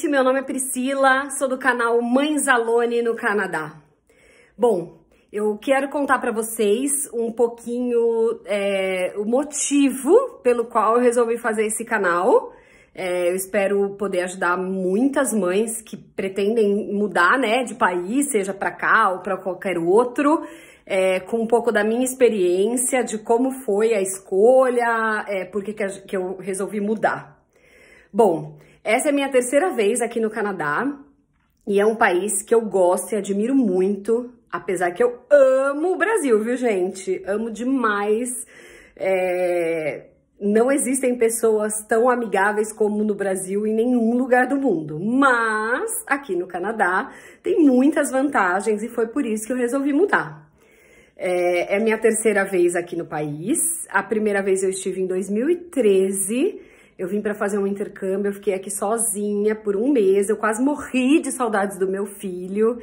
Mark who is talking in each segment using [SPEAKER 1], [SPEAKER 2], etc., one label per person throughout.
[SPEAKER 1] gente, meu nome é Priscila, sou do canal Mães Alone no Canadá. Bom, eu quero contar para vocês um pouquinho é, o motivo pelo qual eu resolvi fazer esse canal. É, eu espero poder ajudar muitas mães que pretendem mudar, né, de país, seja para cá ou para qualquer outro, é, com um pouco da minha experiência de como foi a escolha, é, por que, que eu resolvi mudar. Bom, essa é a minha terceira vez aqui no Canadá e é um país que eu gosto e admiro muito, apesar que eu amo o Brasil, viu, gente? Amo demais. É... Não existem pessoas tão amigáveis como no Brasil em nenhum lugar do mundo, mas aqui no Canadá tem muitas vantagens e foi por isso que eu resolvi mudar. É, é minha terceira vez aqui no país. A primeira vez eu estive em 2013 eu vim para fazer um intercâmbio, eu fiquei aqui sozinha por um mês, eu quase morri de saudades do meu filho.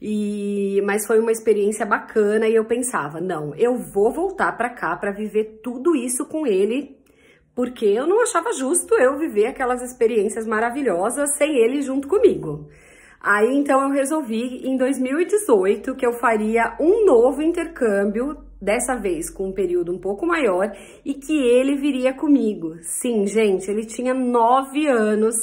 [SPEAKER 1] E mas foi uma experiência bacana e eu pensava, não, eu vou voltar para cá para viver tudo isso com ele, porque eu não achava justo eu viver aquelas experiências maravilhosas sem ele junto comigo. Aí então eu resolvi em 2018 que eu faria um novo intercâmbio dessa vez com um período um pouco maior, e que ele viria comigo. Sim, gente, ele tinha nove anos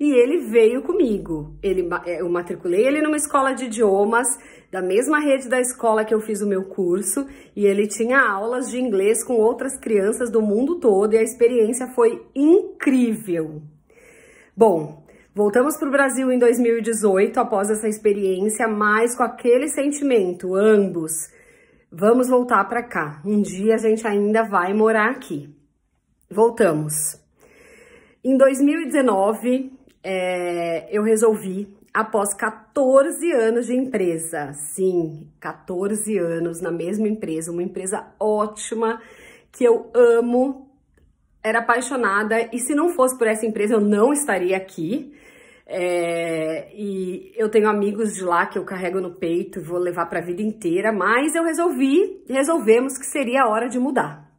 [SPEAKER 1] e ele veio comigo. Ele, é, eu matriculei ele numa escola de idiomas, da mesma rede da escola que eu fiz o meu curso, e ele tinha aulas de inglês com outras crianças do mundo todo, e a experiência foi incrível. Bom, voltamos para o Brasil em 2018 após essa experiência, mas com aquele sentimento, ambos Vamos voltar para cá. Um dia a gente ainda vai morar aqui. Voltamos. Em 2019, é, eu resolvi, após 14 anos de empresa, sim, 14 anos na mesma empresa, uma empresa ótima, que eu amo, era apaixonada, e se não fosse por essa empresa, eu não estaria aqui. É, e eu tenho amigos de lá que eu carrego no peito, vou levar para a vida inteira, mas eu resolvi, resolvemos que seria a hora de mudar.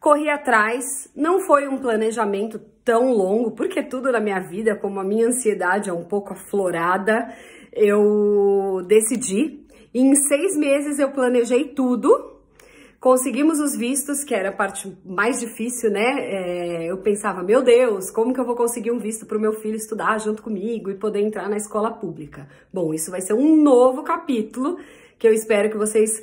[SPEAKER 1] Corri atrás, não foi um planejamento tão longo, porque tudo na minha vida, como a minha ansiedade é um pouco aflorada, eu decidi. Em seis meses eu planejei tudo, Conseguimos os vistos, que era a parte mais difícil, né? É, eu pensava, meu Deus, como que eu vou conseguir um visto para o meu filho estudar junto comigo e poder entrar na escola pública? Bom, isso vai ser um novo capítulo que eu espero que vocês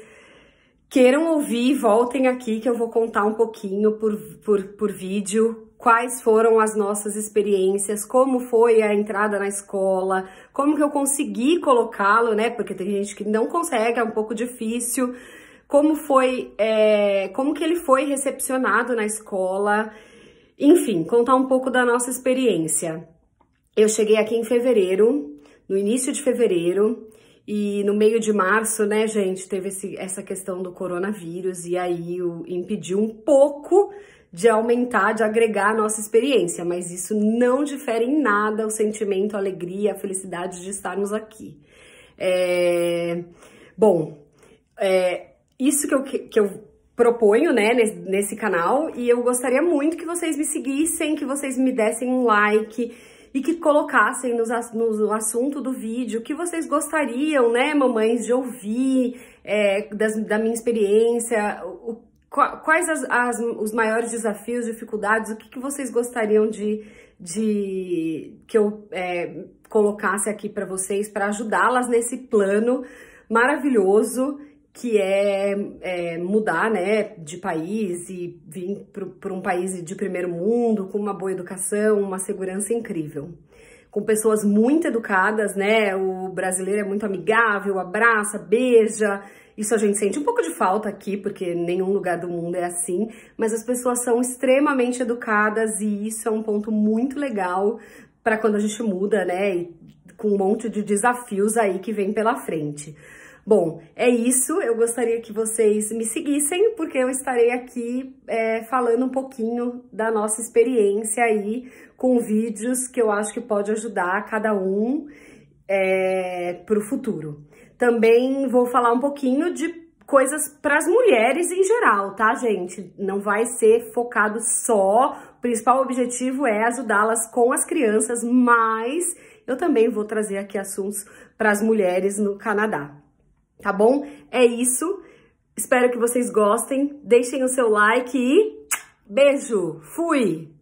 [SPEAKER 1] queiram ouvir e voltem aqui que eu vou contar um pouquinho por, por, por vídeo quais foram as nossas experiências, como foi a entrada na escola, como que eu consegui colocá-lo, né? Porque tem gente que não consegue, é um pouco difícil como foi, é, como que ele foi recepcionado na escola, enfim, contar um pouco da nossa experiência. Eu cheguei aqui em fevereiro, no início de fevereiro, e no meio de março, né, gente, teve esse, essa questão do coronavírus e aí o, impediu um pouco de aumentar, de agregar a nossa experiência, mas isso não difere em nada o sentimento, a alegria, a felicidade de estarmos aqui. É, bom, é, isso que eu, que eu proponho, né, nesse, canal, e eu gostaria muito que vocês me seguissem, que vocês me dessem um like e que colocassem no no assunto do vídeo que vocês gostariam, né, mamães, de ouvir é, das, da minha experiência, o, quais as, as, os maiores desafios, dificuldades, o que, que vocês gostariam de, de que eu é, colocasse aqui para vocês para ajudá-las nesse plano maravilhoso que é, é, mudar né, de país e vir para um país de primeiro mundo com uma boa educação, uma segurança incrível. Com pessoas muito educadas, né? O brasileiro é muito amigável, abraça, beija. Isso a gente sente um pouco de falta aqui, porque nenhum lugar do mundo é assim, mas as pessoas são extremamente educadas e isso é um ponto muito legal para quando a gente muda, né? E com um monte de desafios aí que vem pela frente. Bom, é isso. Eu gostaria que vocês me seguissem, porque eu estarei aqui é, falando um pouquinho da nossa experiência aí com vídeos que eu acho que pode ajudar cada um é, para o futuro. Também vou falar um pouquinho de coisas para as mulheres em geral, tá, gente? Não vai ser focado só. O principal objetivo é ajudá-las com as crianças, mas eu também vou trazer aqui assuntos para as mulheres no Canadá tá bom? É isso. Espero que vocês gostem. Deixem o seu like e beijo. Fui.